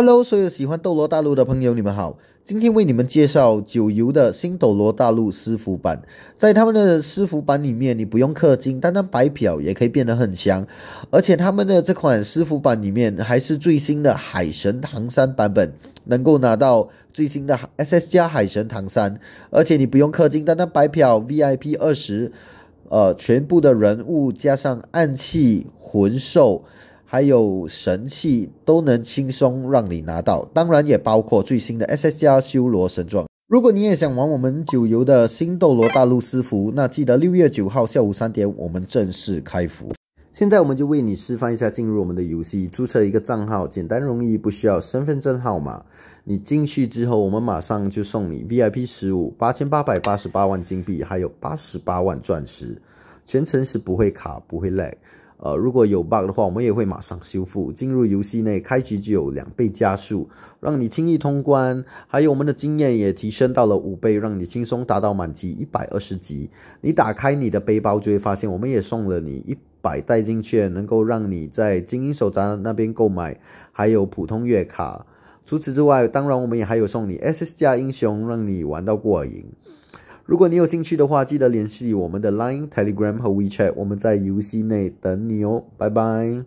Hello，所有喜欢《斗罗大陆》的朋友，你们好。今天为你们介绍九游的《新斗罗大陆》私服版。在他们的私服版里面，你不用氪金，单单白嫖也可以变得很强。而且他们的这款私服版里面还是最新的海神唐三版本，能够拿到最新的 SS 加海神唐三。而且你不用氪金，单单白嫖 VIP 二十，呃，全部的人物加上暗器魂兽。还有神器都能轻松让你拿到，当然也包括最新的 SSR 修罗神装。如果你也想玩我们九游的《新斗罗大陆》私服，那记得六月九号下午三点我们正式开服。现在我们就为你示范一下进入我们的游戏，注册一个账号，简单容易，不需要身份证号码。你进去之后，我们马上就送你 VIP 十五，八千八百八十八万金币，还有八十八万钻石，全程是不会卡，不会 lag。呃，如果有 bug 的话，我们也会马上修复。进入游戏内，开局就有两倍加速，让你轻易通关。还有我们的经验也提升到了五倍，让你轻松达到满级一百二十级。你打开你的背包，就会发现我们也送了你一百代金券，能够让你在精英手札那边购买，还有普通月卡。除此之外，当然我们也还有送你 S S 加英雄，让你玩到过瘾。如果你有兴趣的话，记得联系我们的 Line、Telegram 和 WeChat，我们在游戏内等你哦，拜拜。